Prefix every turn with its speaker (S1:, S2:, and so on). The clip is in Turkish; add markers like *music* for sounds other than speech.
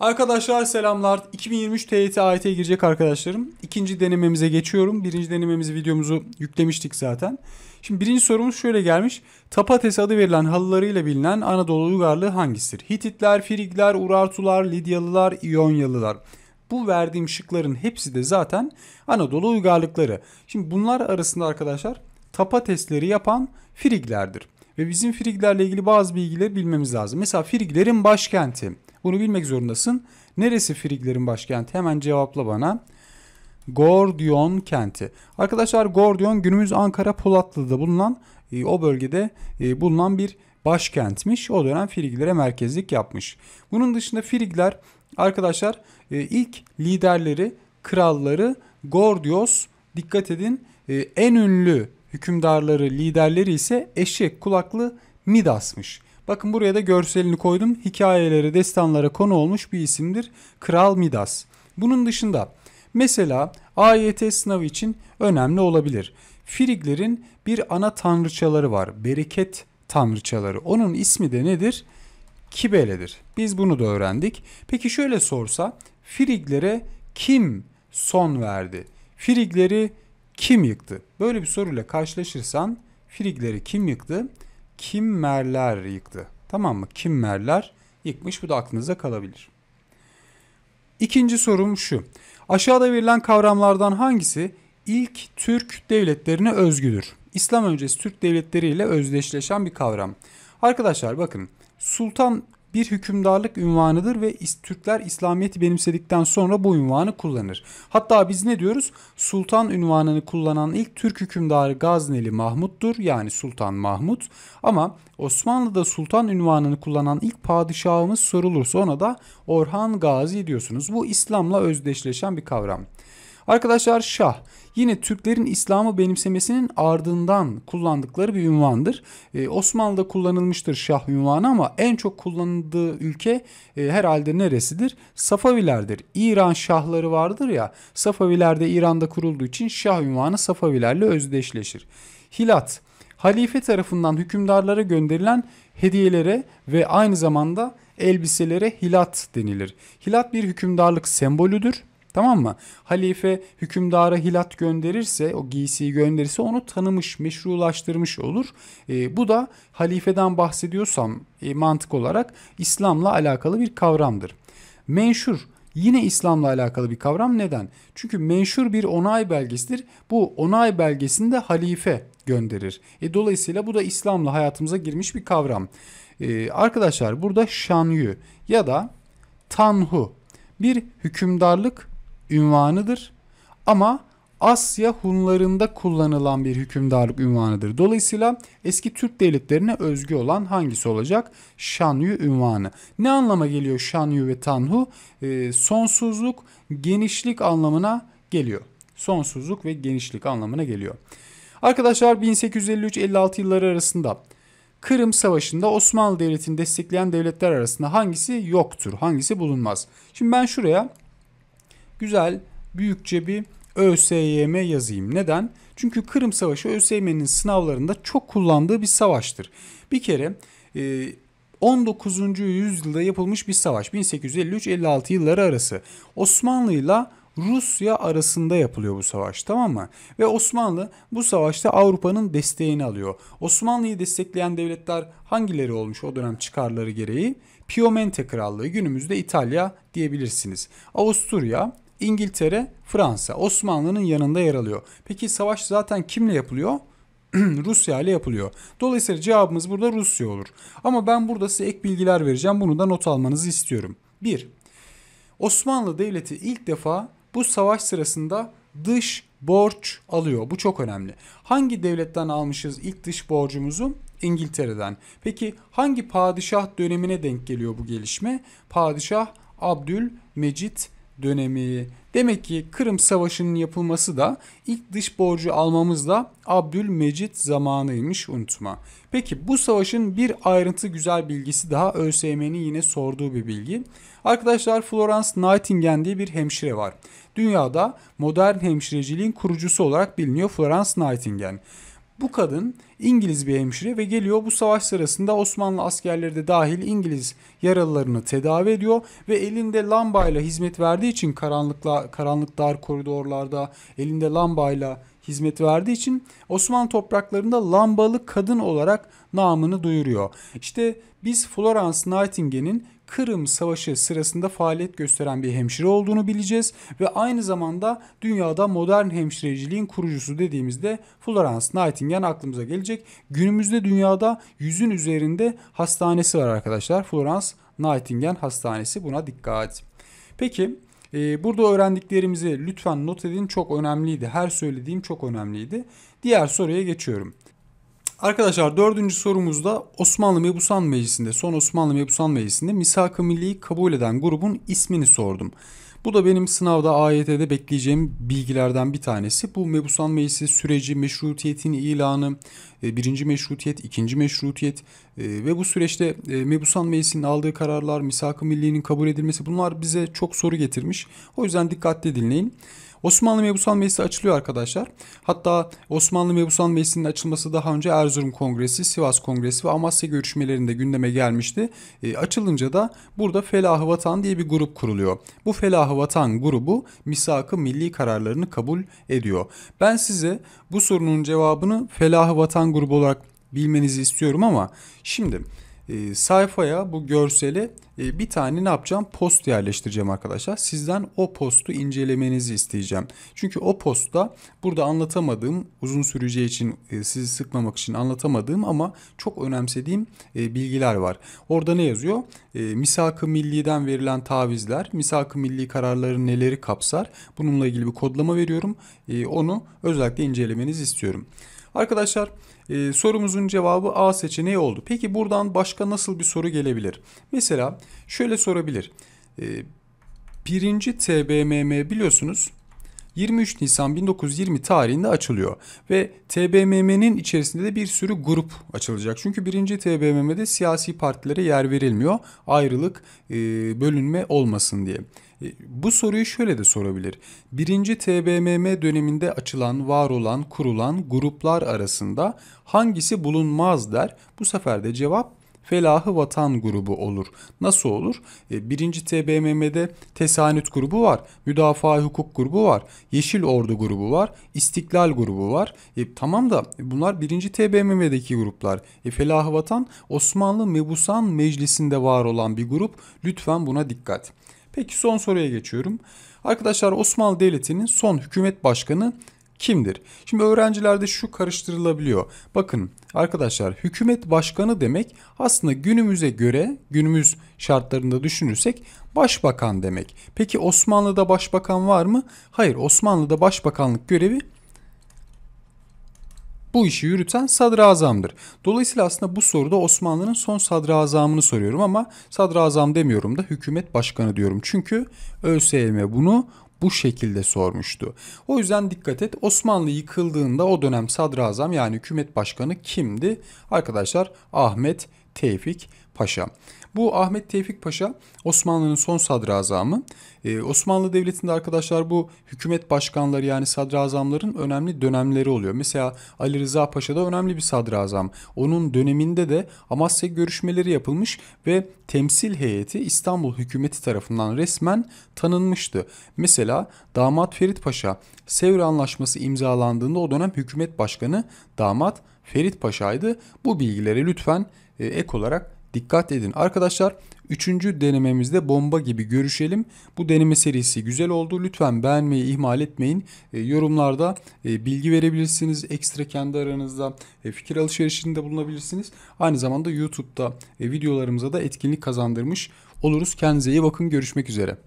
S1: Arkadaşlar selamlar. 2023 TYT AYT'ye girecek arkadaşlarım. İkinci denememize geçiyorum. Birinci denememizi videomuzu yüklemiştik zaten. Şimdi birinci sorumuz şöyle gelmiş. Tapates adı verilen halılarıyla bilinen Anadolu uygarlığı hangisidir? Hititler, Frigler, Urartular, Lidyalılar, İyonyalılar. Bu verdiğim şıkların hepsi de zaten Anadolu uygarlıkları. Şimdi bunlar arasında arkadaşlar tapatesleri yapan Friglerdir. Ve bizim Friglerle ilgili bazı bilgileri bilmemiz lazım. Mesela Friglerin başkenti bunu bilmek zorundasın. Neresi Friglerin başkenti? Hemen cevapla bana. Gordion kenti. Arkadaşlar Gordion günümüz Ankara Polatlı'da bulunan e, o bölgede e, bulunan bir başkentmiş. O dönem Friglere merkezlik yapmış. Bunun dışında Frigler arkadaşlar e, ilk liderleri, kralları Gordios dikkat edin en ünlü hükümdarları, liderleri ise eşek kulaklı Midas'mış. Bakın buraya da görselini koydum. Hikayelere, destanlara konu olmuş bir isimdir. Kral Midas. Bunun dışında mesela AYT sınavı için önemli olabilir. Friglerin bir ana tanrıçaları var. Bereket tanrıçaları. Onun ismi de nedir? Kibele'dir. Biz bunu da öğrendik. Peki şöyle sorsa Friglere kim son verdi? Frigleri kim yıktı? Böyle bir soruyla karşılaşırsan Frigleri kim yıktı? Kimmerler yıktı. Tamam mı? Kimmerler yıkmış. Bu da aklınıza kalabilir. İkinci sorum şu. Aşağıda verilen kavramlardan hangisi ilk Türk devletlerine özgüdür? İslam öncesi Türk devletleriyle özdeşleşen bir kavram. Arkadaşlar bakın Sultan bir hükümdarlık ünvanıdır ve Türkler İslamiyet'i benimsedikten sonra bu ünvanı kullanır. Hatta biz ne diyoruz? Sultan ünvanını kullanan ilk Türk hükümdarı Gazneli Mahmut'tur yani Sultan Mahmut. Ama Osmanlı'da sultan ünvanını kullanan ilk padişahımız sorulursa ona da Orhan Gazi diyorsunuz. Bu İslam'la özdeşleşen bir kavram. Arkadaşlar şah yine Türklerin İslam'ı benimsemesinin ardından kullandıkları bir ünvandır. Ee, Osmanlı'da kullanılmıştır şah ünvanı ama en çok kullanıldığı ülke e, herhalde neresidir? Safavilerdir. İran şahları vardır ya Safaviler de İran'da kurulduğu için şah ünvanı Safavilerle özdeşleşir. Hilat halife tarafından hükümdarlara gönderilen hediyelere ve aynı zamanda elbiselere hilat denilir. Hilat bir hükümdarlık sembolüdür Tamam mı? Halife hükümdara hilat gönderirse, o giysiyi gönderirse onu tanımış, meşrulaştırmış olur. E, bu da halifeden bahsediyorsam e, mantık olarak İslam'la alakalı bir kavramdır. Menşur yine İslam'la alakalı bir kavram. Neden? Çünkü menşur bir onay belgesidir. Bu onay belgesini de halife gönderir. E, dolayısıyla bu da İslam'la hayatımıza girmiş bir kavram. E, arkadaşlar burada şanyu ya da tanhu bir hükümdarlık ünvanıdır ama Asya Hunlarında kullanılan bir hükümdarlık ünvanıdır. Dolayısıyla eski Türk devletlerine özgü olan hangisi olacak? Şanyu ünvanı. Ne anlama geliyor Şanyu ve Tanhu? E, sonsuzluk, genişlik anlamına geliyor. Sonsuzluk ve genişlik anlamına geliyor. Arkadaşlar 1853-56 yılları arasında Kırım Savaşı'nda Osmanlı Devleti'ni destekleyen devletler arasında hangisi yoktur, hangisi bulunmaz? Şimdi ben şuraya güzel büyükçe bir ÖSYM yazayım. Neden? Çünkü Kırım Savaşı ÖSYM'nin sınavlarında çok kullandığı bir savaştır. Bir kere 19. E, yüzyılda yapılmış bir savaş. 1853-56 yılları arası. Osmanlı ile Rusya arasında yapılıyor bu savaş tamam mı? Ve Osmanlı bu savaşta Avrupa'nın desteğini alıyor. Osmanlı'yı destekleyen devletler hangileri olmuş o dönem çıkarları gereği? Piemonte Krallığı günümüzde İtalya diyebilirsiniz. Avusturya, İngiltere, Fransa Osmanlı'nın yanında yer alıyor. Peki savaş zaten kimle yapılıyor? *clears throat* Rusya ile yapılıyor. Dolayısıyla cevabımız burada Rusya olur. Ama ben burada size ek bilgiler vereceğim. Bunu da not almanızı istiyorum. 1. Osmanlı Devleti ilk defa bu savaş sırasında dış borç alıyor. Bu çok önemli. Hangi devletten almışız ilk dış borcumuzu? İngiltere'den. Peki hangi padişah dönemine denk geliyor bu gelişme? Padişah Abdülmecit dönemi. Demek ki Kırım Savaşı'nın yapılması da ilk dış borcu almamız da Abdülmecit zamanıymış unutma. Peki bu savaşın bir ayrıntı güzel bilgisi daha ÖSYM'nin yine sorduğu bir bilgi. Arkadaşlar Florence Nightingale diye bir hemşire var. Dünyada modern hemşireciliğin kurucusu olarak biliniyor Florence Nightingale. Bu kadın İngiliz bir hemşire ve geliyor bu savaş sırasında Osmanlı askerleri de dahil İngiliz yaralılarını tedavi ediyor ve elinde lambayla hizmet verdiği için karanlıkla karanlık dar koridorlarda elinde lambayla hizmet verdiği için Osmanlı topraklarında lambalı kadın olarak namını duyuruyor. İşte biz Florence Nightingale'in Kırım Savaşı sırasında faaliyet gösteren bir hemşire olduğunu bileceğiz ve aynı zamanda dünyada modern hemşireciliğin kurucusu dediğimizde Florence Nightingale aklımıza gelecek. Günümüzde dünyada yüzün üzerinde hastanesi var arkadaşlar. Florence Nightingale Hastanesi buna dikkat. Peki ee, burada öğrendiklerimizi lütfen not edin çok önemliydi. Her söylediğim çok önemliydi. Diğer soruya geçiyorum. Arkadaşlar dördüncü sorumuzda Osmanlı Mebusan Meclisi'nde son Osmanlı Mebusan Meclisi'nde misak-ı milliyi kabul eden grubun ismini sordum. Bu da benim sınavda AYT'de bekleyeceğim bilgilerden bir tanesi. Bu mebusan meclisi süreci, meşrutiyetin ilanı, e, birinci meşrutiyet, ikinci meşrutiyet e, ve bu süreçte e, mebusan meclisinin aldığı kararlar, misak-ı millinin kabul edilmesi bunlar bize çok soru getirmiş. O yüzden dikkatli dinleyin. Osmanlı Mebusan Meclisi açılıyor arkadaşlar. Hatta Osmanlı Mebusan Meclisi'nin açılması daha önce Erzurum Kongresi, Sivas Kongresi ve Amasya görüşmelerinde gündeme gelmişti. E, açılınca da burada Felahı Vatan diye bir grup kuruluyor. Bu Felahı Vatan grubu misakı milli kararlarını kabul ediyor. Ben size bu sorunun cevabını Felahı Vatan grubu olarak bilmenizi istiyorum ama şimdi e, sayfaya bu görseli e, bir tane ne yapacağım? Post yerleştireceğim arkadaşlar. Sizden o postu incelemenizi isteyeceğim. Çünkü o postta burada anlatamadığım, uzun süreceği için e, sizi sıkmamak için anlatamadığım ama çok önemsediğim e, bilgiler var. Orada ne yazıyor? E, Misak-ı Milli'den verilen tavizler, Misak-ı Milli kararları neleri kapsar? Bununla ilgili bir kodlama veriyorum. E, onu özellikle incelemenizi istiyorum. Arkadaşlar e, sorumuzun cevabı A seçeneği oldu. Peki buradan başka nasıl bir soru gelebilir? Mesela şöyle sorabilir. E, birinci TBMM biliyorsunuz 23 Nisan 1920 tarihinde açılıyor ve TBMM'nin içerisinde de bir sürü grup açılacak. Çünkü birinci TBMM'de siyasi partilere yer verilmiyor ayrılık e, bölünme olmasın diye. E, bu soruyu şöyle de sorabilir. Birinci TBMM döneminde açılan, var olan, kurulan gruplar arasında hangisi bulunmaz der. Bu sefer de cevap Felahı Vatan grubu olur. Nasıl olur? E, 1. TBMM'de Tesanüt grubu var. Müdafaa Hukuk grubu var. Yeşil Ordu grubu var. İstiklal grubu var. E, tamam da bunlar birinci TBMM'deki gruplar. E, Felahı Vatan Osmanlı Mebusan Meclisi'nde var olan bir grup. Lütfen buna dikkat. Peki son soruya geçiyorum. Arkadaşlar Osmanlı Devleti'nin son hükümet başkanı kimdir? Şimdi öğrencilerde şu karıştırılabiliyor. Bakın arkadaşlar hükümet başkanı demek aslında günümüze göre günümüz şartlarında düşünürsek başbakan demek. Peki Osmanlı'da başbakan var mı? Hayır Osmanlı'da başbakanlık görevi bu işi yürüten sadrazamdır. Dolayısıyla aslında bu soruda Osmanlı'nın son sadrazamını soruyorum ama sadrazam demiyorum da hükümet başkanı diyorum. Çünkü ÖSYM bunu bu şekilde sormuştu. O yüzden dikkat et Osmanlı yıkıldığında o dönem sadrazam yani hükümet başkanı kimdi? Arkadaşlar Ahmet Tevfik Paşa. Bu Ahmet Tevfik Paşa Osmanlı'nın son sadrazamı. Ee, Osmanlı Devleti'nde arkadaşlar bu hükümet başkanları yani sadrazamların önemli dönemleri oluyor. Mesela Ali Rıza Paşa da önemli bir sadrazam. Onun döneminde de Amasya görüşmeleri yapılmış ve temsil heyeti İstanbul hükümeti tarafından resmen tanınmıştı. Mesela damat Ferit Paşa Sevr Anlaşması imzalandığında o dönem hükümet başkanı damat Ferit Paşa'ydı. Bu bilgilere lütfen ee, ek olarak dikkat edin. Arkadaşlar üçüncü denememizde bomba gibi görüşelim. Bu deneme serisi güzel oldu. Lütfen beğenmeyi ihmal etmeyin. Ee, yorumlarda e, bilgi verebilirsiniz. Ekstra kendi aranızda e, fikir alışverişinde bulunabilirsiniz. Aynı zamanda YouTube'da e, videolarımıza da etkinlik kazandırmış oluruz. Kendinize iyi bakın. Görüşmek üzere.